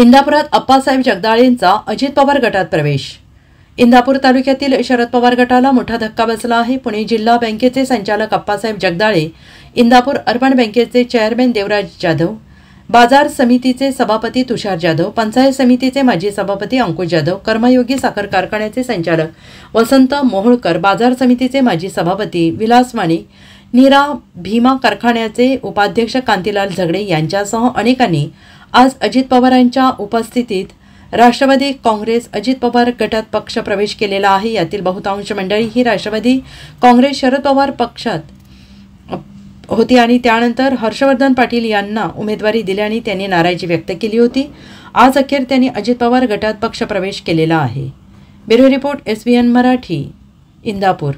इंदापुरात अप्पासाहेब जगदाळेंचा अजित पवार गटात प्रवेश इंदापूर तालुक्यातील शरद पवार गटाला मोठा धक्का बसला आहे पुणे जिल्हा बँकेचे संचालक अप्पासाहेब जगदाळे इंदापूर अर्बन बँकेचे चेअरमॅन देवराज जाधव बाजार समितीचे सभापती तुषार जाधव पंचायत समितीचे माजी सभापती अंकुश जाधव कर्मयोगी साखर कारखान्याचे संचालक वसंत मोहोळकर बाजार समितीचे माजी सभापती विलास माने नीरा भीमा कारखान्याचे उपाध्यक्ष कांतीलाल झगडे यांच्यासह अनेकांनी आज अजित पवारांच्या उपस्थितीत राष्ट्रवादी काँग्रेस अजित पवार गटात पक्ष प्रवेश केलेला आहे यातील बहुतांश मंडळी ही राष्ट्रवादी काँग्रेस शरद पवार पक्षात होती आणि त्यानंतर हर्षवर्धन पाटील यांना उमेदवारी दिल्याने त्यांनी नाराजी व्यक्त केली होती आज अखेर त्यांनी अजित पवार गटात पक्ष प्रवेश केलेला आहे bureau report S B N Marathi Indapur